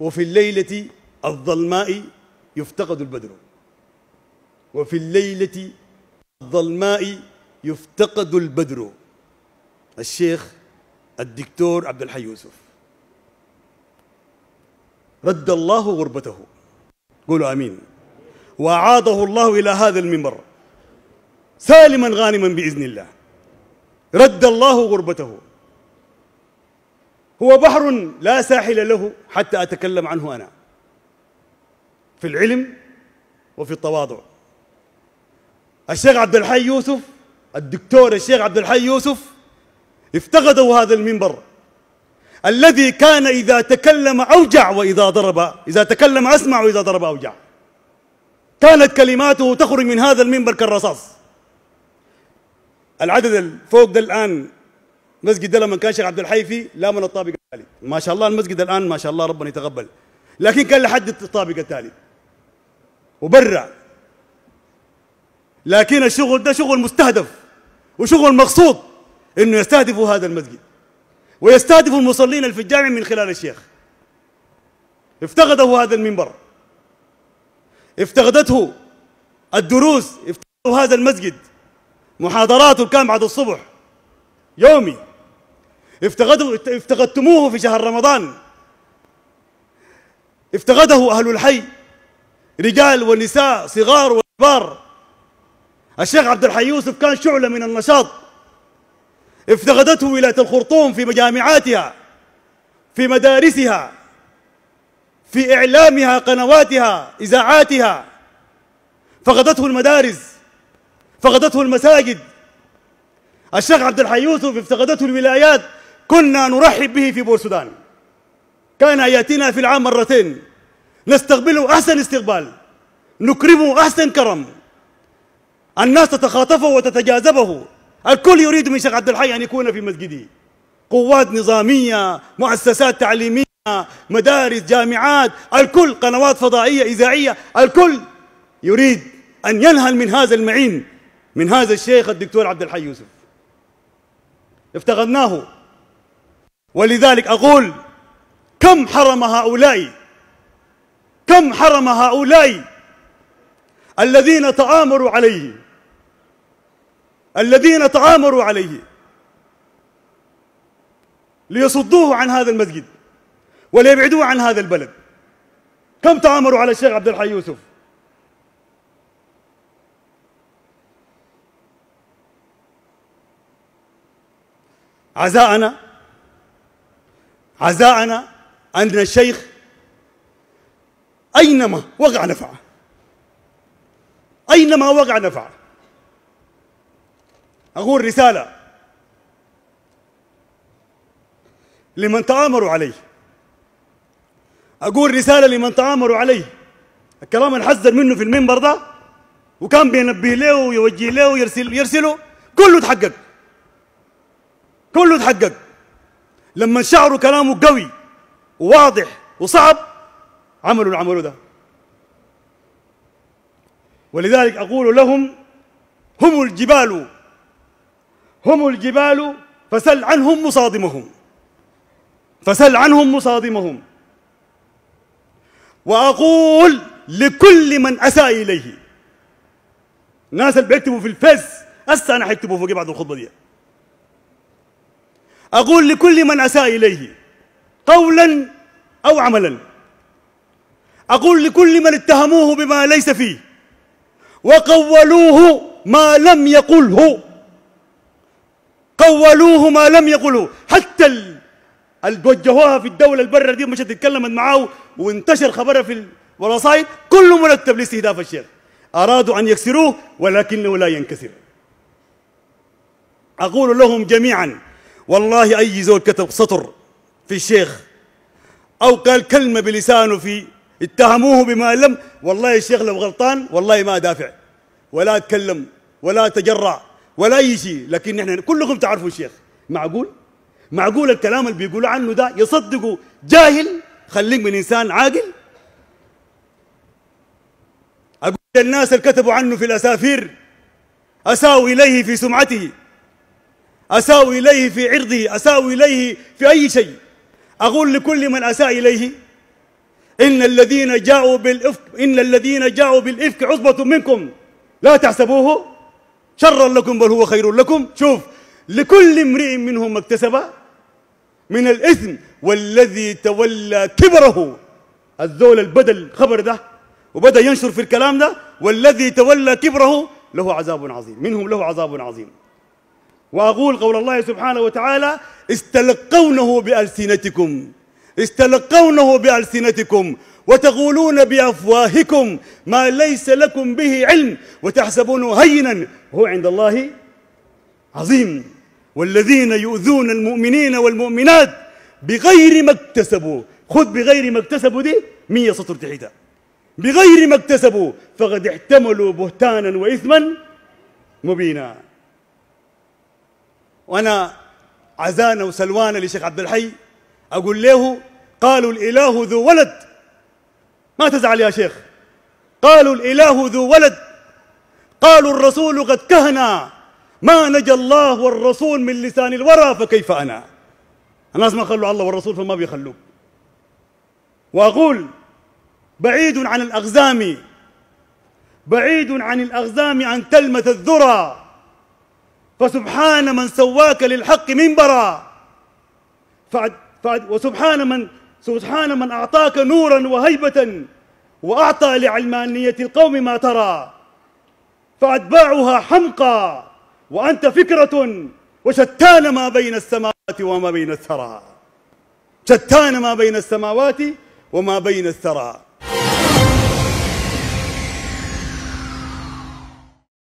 وفي الليلة الظلماء يفتقد البدر وفي الليلة الظلماء يفتقد البدر الشيخ الدكتور عبد الحي يوسف رد الله غربته قولوا امين وعاده الله الى هذا المنبر سالما غانما باذن الله رد الله غربته هو بحر لا ساحل له حتى أتكلم عنه أنا في العلم وفي التواضع الشيخ عبد الحي يوسف الدكتور الشيخ عبد الحي يوسف افتقدوا هذا المنبر الذي كان إذا تكلم أوجع وإذا ضرب إذا تكلم أسمع وإذا ضرب أوجع كانت كلماته تخرج من هذا المنبر كالرصاص العدد الفوق ده الآن المسجد ده لما كان شيخ عبد الحي لا من الطابق التالي ما شاء الله المسجد الان ما شاء الله ربنا يتقبل لكن كان لحد الطابق التالي وبرع لكن الشغل ده شغل مستهدف وشغل مقصود انه يستهدفوا هذا المسجد ويستهدفوا المصلين في الجامع من خلال الشيخ افتقده هذا المنبر افتقدته الدروس افتقدوا هذا المسجد محاضراته كان بعد الصبح يومي افتقدوا افتقدتموه في شهر رمضان افتقده أهل الحي رجال ونساء صغار وكبار الشيخ عبد الحي يوسف كان شعلة من النشاط افتقدته ولاية الخرطوم في مجامعاتها في مدارسها في إعلامها قنواتها إذاعاتها فقدته المدارس فقدته المساجد الشيخ عبد الحي يوسف افتقدته الولايات كنا نرحب به في بورسودان كان يأتينا في العام مرتين نستقبله أحسن استقبال نكرمه أحسن كرم الناس تتخاطفه وتتجاذبه الكل يريد من شيخ عبد الحي أن يكون في مسجده قوات نظامية مؤسسات تعليمية مدارس جامعات الكل قنوات فضائية إذاعية الكل يريد أن ينهل من هذا المعين من هذا الشيخ الدكتور عبد الحي يوسف افتقدناه ولذلك أقول كم حرم هؤلاء كم حرم هؤلاء الذين تآمروا عليه الذين تآمروا عليه ليصدوه عن هذا المسجد وليبعدوه عن هذا البلد كم تآمروا على الشيخ عبد الحي يوسف عزاءنا عزاءنا عندنا الشيخ أينما وقع نفع أينما وقع نفع أقول رسالة لمن تآمروا عليه أقول رسالة لمن تآمروا عليه الكلام الحزن منه في المنبر ده وكان بينبه له ويوجه له ويرسل يرسله كله تحقق كله تحقق لما شعروا كلامه قوي وواضح وصعب عملوا اللي عملوه ده ولذلك أقول لهم هم الجبال هم الجبال فسل عنهم مصادمهم فسل عنهم مصادمهم وأقول لكل من أساء إليه الناس اللي بيكتبوا في الفيس هسه أنا حيكتبوا فوقي بعد الخطبة دي أقول لكل من أساء إليه قولا أو عملا أقول لكل من اتهموه بما ليس فيه وقولوه ما لم يقله قولوه ما لم يقله حتى اللي في الدولة البرة دي مشت تتكلم معاه وانتشر خبرها في الوسائط كله مرتب لاستهداف الشيخ أرادوا أن يكسروه ولكنه لا ينكسر أقول لهم جميعا والله أي زول كتب سطر في الشيخ أو قال كلمة بلسانه في اتهموه بما لم والله الشيخ لو غلطان والله ما دافع ولا أتكلم ولا تجرع ولا أي شيء لكن نحن كلكم تعرفوا الشيخ معقول؟ معقول الكلام اللي بيقولوا عنه ده يصدقوا جاهل خليك من إنسان عاقل أقول الناس اللي كتبوا عنه في الأسافير أساوي إليه في سمعته أساوي إليه في عرضه أساوي إليه في أي شيء أقول لكل من أساء إليه إن الذين جاءوا بالإفك إن الذين جاءوا بالإفك عصبة منكم لا تحسبوه شرا لكم بل هو خير لكم شوف لكل امرئ منهم ما اكتسب من الإثم والذي تولى كبره الذول البدل الخبر ده وبدأ ينشر في الكلام ده والذي تولى كبره له عذاب عظيم منهم له عذاب عظيم وأقول قول الله سبحانه وتعالى استلقونه بألسنتكم استلقونه بألسنتكم وتقولون بأفواهكم ما ليس لكم به علم وتحسبونه هينا وهو عند الله عظيم والذين يؤذون المؤمنين والمؤمنات بغير ما اكتسبوا خذ بغير ما اكتسبوا دي مية سطر تحيدا بغير ما اكتسبوا فقد احتملوا بهتانا وإثما مبينا وانا عزانا وسلوانا لشيخ عبد الحي اقول له قالوا الاله ذو ولد ما تزعل يا شيخ قالوا الاله ذو ولد قالوا الرسول قد كهنا ما نجى الله والرسول من لسان الورى فكيف انا الناس ما خلوا الله والرسول فما بيخلوا واقول بعيد عن الاغزام بعيد عن الاغزام ان تلمس الذرى فسبحان من سواك للحق منبرا فعد فعد وسبحان من سبحان من أعطاك نورا وهيبة وأعطى لعلمانية القوم ما ترى فأتباعها حمقى وأنت فكرة وشتان ما بين السماوات وما بين الثرى شتان ما بين السماوات وما بين الثرى